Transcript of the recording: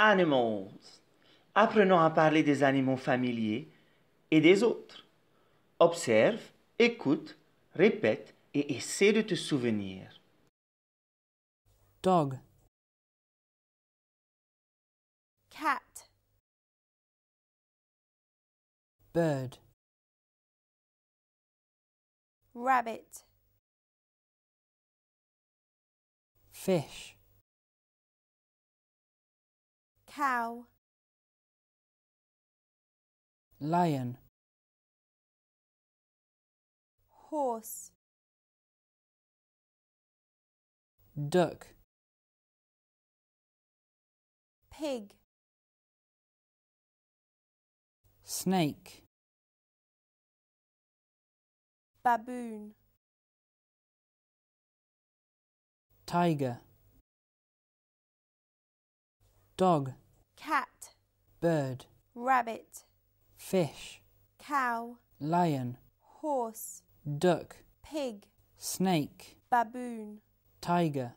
Animals. Apprenons à parler des animaux familiers et des autres. Observe, écoute, répète et essaie de te souvenir. Dog. Cat. Bird. Rabbit. Fish. cow lion horse duck pig snake baboon tiger dog cat, bird, rabbit, fish, cow, lion, horse, duck, pig, snake, baboon, tiger.